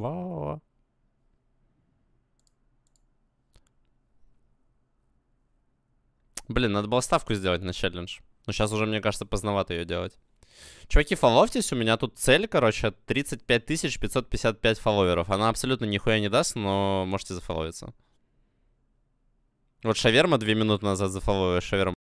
ва ва Блин, надо было ставку сделать на челлендж. Но ну, сейчас уже, мне кажется, поздновато ее делать. Чуваки, фоловьтесь, у меня тут цель, короче, 35 555 фолловеров. Она абсолютно нихуя не даст, но можете зафоловиться. Вот Шаверма две минуты назад зафоловила Шаверма.